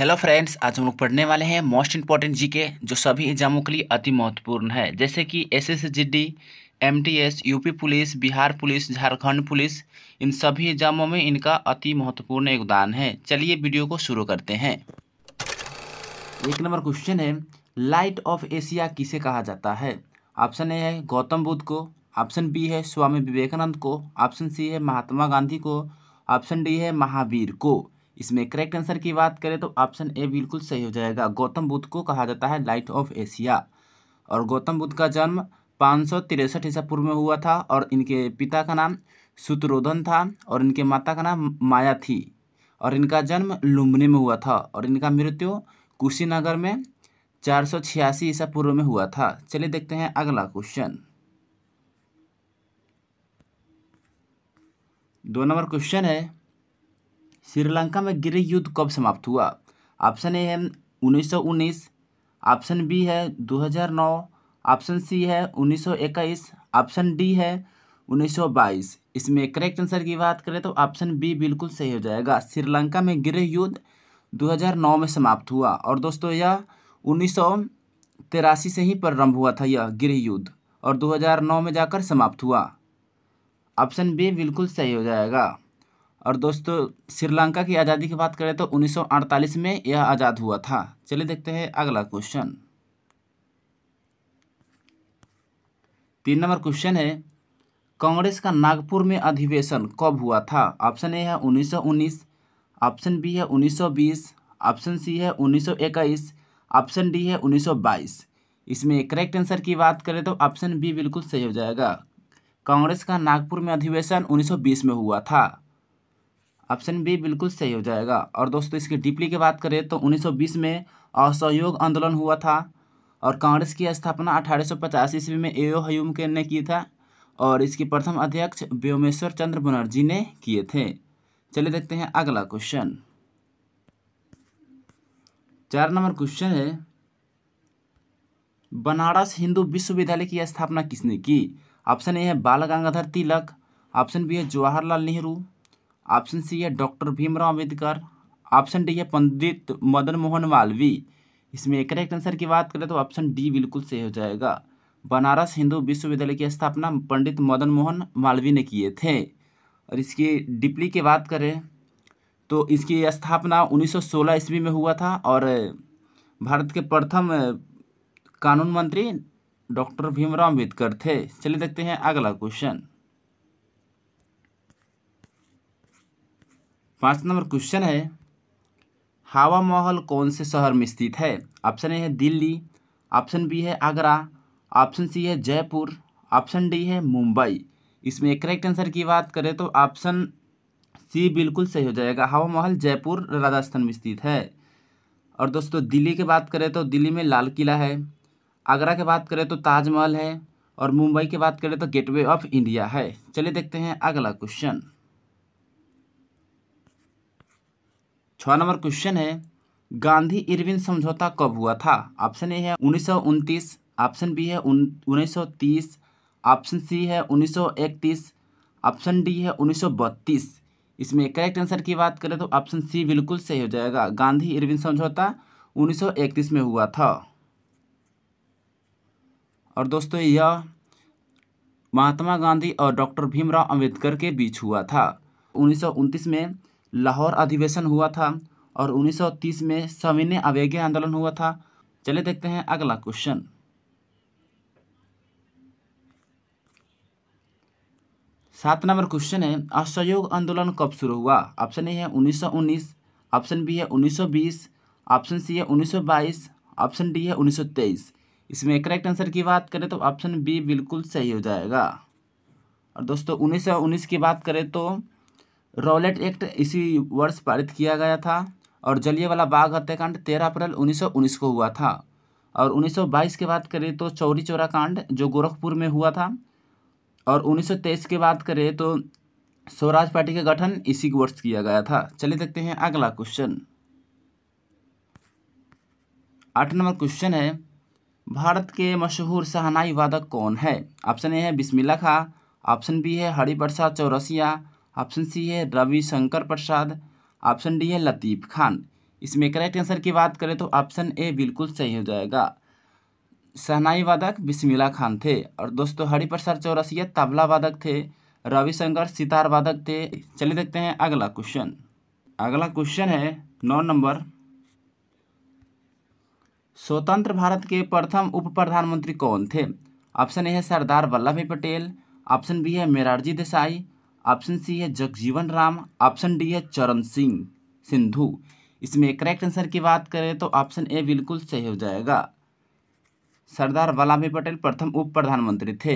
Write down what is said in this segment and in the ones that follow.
hello friends आज हम लोग पढ़ने वाले हैं मोस्ट इंपॉर्टेंट जीके जो सभी एग्जामों के लिए अति महत्वपूर्ण है जैसे कि S S G D M T S UP police Bihar police Jharkhand police इन सभी एग्जामों में इनका अति महत्वपूर्ण योगदान है चलिए वीडियो को शुरू करते हैं एक नंबर क्वेश्चन है लाइट ऑफ एशिया किसे कहा जाता है ऑप्शन ए है गौतम बुद्ध को ऑप्शन बी है स्वामी विवेकानंद को ऑप्शन सी है महात्मा गांधी को ऑप्शन डी है महावीर को इसमें करेक्ट आंसर की बात करें तो ऑप्शन ए बिल्कुल सही हो जाएगा गौतम बुद्ध को कहा जाता है लाइट ऑफ एशिया और गौतम बुद्ध का जन्म पाँच सौ तिरसठ ईसा पूर्व में हुआ था और इनके पिता का नाम सुत्रोधन था और इनके माता का नाम माया थी और इनका जन्म लुम्बनी में हुआ था और इनका मृत्यु कुशीनगर में चार सौ छियासी ईसा पूर्व में हुआ था चलिए देखते हैं अगला क्वेश्चन दो नंबर क्वेश्चन है श्रीलंका में गृह युद्ध कब समाप्त हुआ ऑप्शन ए है 1919 ऑप्शन बी है 2009 ऑप्शन सी है 1921 ऑप्शन डी है 1922 इसमें करेक्ट आंसर की बात करें तो ऑप्शन बी बिल्कुल सही हो जाएगा श्रीलंका में गृह युद्ध 2009 में समाप्त हुआ और दोस्तों यह उन्नीस से ही प्रारंभ हुआ था यह गृह युद्ध और 2009 में जाकर समाप्त हुआ ऑप्शन बी बिल्कुल सही हो जाएगा और दोस्तों श्रीलंका की आज़ादी की बात करें तो 1948 में यह आज़ाद हुआ था चलिए देखते हैं अगला क्वेश्चन तीन नंबर क्वेश्चन है कांग्रेस का नागपुर में अधिवेशन कब हुआ था ऑप्शन ए है 1919 ऑप्शन बी है 1920 ऑप्शन सी है 1921 ऑप्शन डी है 1922 इसमें करेक्ट आंसर की बात करें तो ऑप्शन बी बिल्कुल सही हो जाएगा कांग्रेस का नागपुर में अधिवेशन 1920 में हुआ था ऑप्शन बी बिल्कुल सही हो जाएगा और दोस्तों इसकी डीपली की बात करें तो 1920 में असहयोग आंदोलन हुआ था और कांग्रेस की स्थापना अठारह सौ ईस्वी में एओ हयूम के ने की था और इसके प्रथम अध्यक्ष व्योमेश्वर चंद्र बनर्जी ने किए थे चलिए देखते हैं अगला क्वेश्चन चार नंबर क्वेश्चन है बनारस हिंदू विश्वविद्यालय की स्थापना किसने की ऑप्शन ए है बाल गंगाधर तिलक ऑप्शन बी है जवाहरलाल नेहरू ऑप्शन सी है doctor Bhimrao Ambedkar option D है पंडित मदन मोहन मालवी इसमें करेक्ट आंसर की बात करें तो ऑप्शन डी बिल्कुल सही हो जाएगा बनारस हिंदू विश्वविद्यालय की स्थापना पंडित मदन मोहन मालवी ने किए थे और इसकी डिप्ली की बात करें तो इसकी स्थापना 1916 ईस्वी में हुआ था और भारत के प्रथम कानून मंत्री डॉक्टर भीमराव अम्बेडकर थे चलिए देखते हैं अगला क्वेश्चन पाँच नंबर क्वेश्चन है हवा महल कौन से शहर में स्थित है ऑप्शन ए है दिल्ली ऑप्शन बी है आगरा ऑप्शन सी है जयपुर ऑप्शन डी है मुंबई इसमें करेक्ट आंसर की बात करें तो ऑप्शन सी बिल्कुल सही हो जाएगा हवा महल जयपुर राजस्थान में स्थित है और दोस्तों दिल्ली की बात करें तो दिल्ली में लाल किला है आगरा की बात करें तो ताजमहल है और मुंबई की बात करें तो गेटवे ऑफ इंडिया है चलिए देखते हैं अगला क्वेश्चन छः नंबर क्वेश्चन है गांधी इरविन समझौता कब हुआ था ऑप्शन ए है उन्नीस ऑप्शन बी है उन्नीस ऑप्शन सी है उन्नीस ऑप्शन डी है उन्नीस इसमें करेक्ट आंसर की बात करें तो ऑप्शन सी बिल्कुल सही हो जाएगा गांधी इरविन समझौता 1931 में हुआ था और दोस्तों यह महात्मा गांधी और डॉक्टर भीमराव अंबेडकर के बीच हुआ था उन्नीस में लाहौर अधिवेशन हुआ था और 1930 में सविनय अवेज्ञ आंदोलन हुआ था चले देखते हैं अगला क्वेश्चन सात नंबर क्वेश्चन है असहयोग आंदोलन कब शुरू हुआ ऑप्शन ए है 1919 ऑप्शन बी है 1920 ऑप्शन सी है 1922 ऑप्शन डी है 1923 इसमें करेक्ट आंसर की बात करें तो ऑप्शन बी बिल्कुल सही हो जाएगा और दोस्तों 1919 की बात करें तो रॉलेट एक्ट इसी वर्ष पारित किया गया था और वाला बाघ हत्याकांड तेरह अप्रैल उन्नीस को हुआ था और 1922 के बात करें तो चौरी चौरा कांड जो गोरखपुर में हुआ था और 1923 के बात करें तो स्वराज पार्टी का गठन इसी वर्ष किया गया था चलिए देखते हैं अगला क्वेश्चन आठ नंबर क्वेश्चन है भारत के मशहूर शहनाई वादक कौन है ऑप्शन ए है बिस्मिल्ला खा ऑप्शन बी है हरिप्रसाद चौरसिया ऑप्शन सी है रविशंकर प्रसाद ऑप्शन डी है लतीफ़ खान इसमें करेक्ट आंसर की बात करें तो ऑप्शन ए बिल्कुल सही हो जाएगा सहनाई वादक बिस्मिला खान थे और दोस्तों हरिप्रसाद चौरसिया तबला वादक थे रविशंकर सितार वादक थे चलिए देखते हैं अगला क्वेश्चन अगला क्वेश्चन है नौ नंबर स्वतंत्र भारत के प्रथम उप प्रधानमंत्री कौन थे ऑप्शन ए है सरदार वल्लभ भाई पटेल ऑप्शन बी है मेरारजी देसाई ऑप्शन सी है जगजीवन राम ऑप्शन डी है चरण सिंह सिंधु इसमें करेक्ट आंसर की बात करें तो ऑप्शन ए बिल्कुल सही हो जाएगा सरदार वल्लभ भाई पटेल प्रथम उप प्रधानमंत्री थे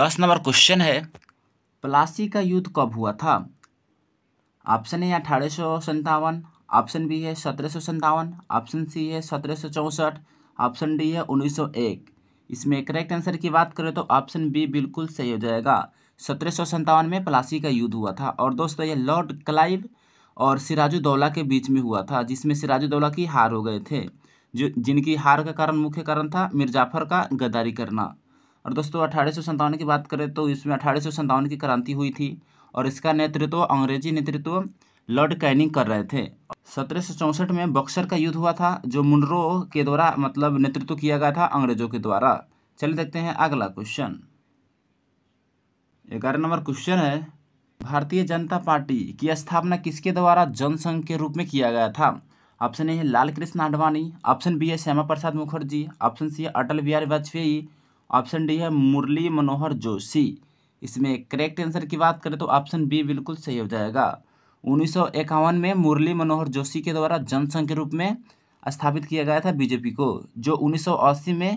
दस नंबर क्वेश्चन है प्लासी का युद्ध कब हुआ था ऑप्शन ए अठारह सौ संतावन ऑप्शन बी है सत्रह सौ संतावन ऑप्शन सी है सत्रह सौ चौंसठ ऑप्शन डी है उन्नीस सौ एक इसमें करेक्ट आंसर की बात करें तो ऑप्शन बी बिल्कुल सही हो जाएगा सत्रह में प्लासी का युद्ध हुआ था और दोस्तों ये लॉर्ड क्लाइव और सिराजुद्दौला के बीच में हुआ था जिसमें सिराजुद्दौला की हार हो गए थे जो जिनकी हार का कारण मुख्य कारण था मिर्जाफर का गद्दारी करना और दोस्तों अठारह की बात करें तो इसमें अठारह की क्रांति हुई थी और इसका नेतृत्व अंग्रेजी नेतृत्व लॉर्ड कैनिंग कर रहे थे सत्रह में बक्सर का युद्ध हुआ था जो मुंडरो के द्वारा मतलब नेतृत्व किया गया था अंग्रेजों के द्वारा चलिए देखते हैं अगला क्वेश्चन ग्यारह नंबर क्वेश्चन है भारतीय जनता पार्टी की स्थापना किसके द्वारा जनसंघ के रूप में किया गया था ऑप्शन ए है लाल कृष्ण आडवाणी ऑप्शन बी है श्यामा प्रसाद मुखर्जी ऑप्शन सी है अटल बिहारी वाजपेयी ऑप्शन डी है मुरली मनोहर जोशी इसमें करेक्ट आंसर की बात करें तो ऑप्शन बी बिल्कुल सही हो जाएगा उन्नीस में मुरली मनोहर जोशी के द्वारा जनसंघ के रूप में स्थापित किया गया था बीजेपी को जो उन्नीस में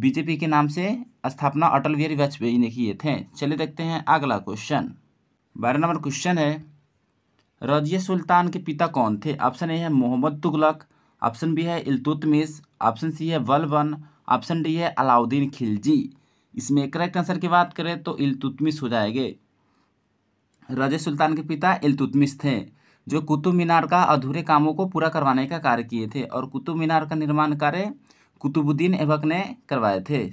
बीजेपी के नाम से स्थापना अटल बिहारी वाजपेयी ने किए थे चलिए देखते हैं अगला क्वेश्चन बारह नंबर क्वेश्चन है रजिया सुल्तान के पिता कौन थे ऑप्शन ए है मोहम्मद तुगलक ऑप्शन बी है इलतुतमिस ऑप्शन सी है वलवन ऑप्शन डी है अलाउद्दीन खिलजी इसमें करेक्ट आंसर की बात करें तो इलतुतमिस हो जाएंगे रजे सुल्तान के पिता इलतुतमिस थे जो कुतुब मीनार का अधूरे कामों को पूरा करवाने का कार्य किए थे और कुतुब मीनार का निर्माण कार्य कुतुबुद्दीन ऐबक ने करवाए थे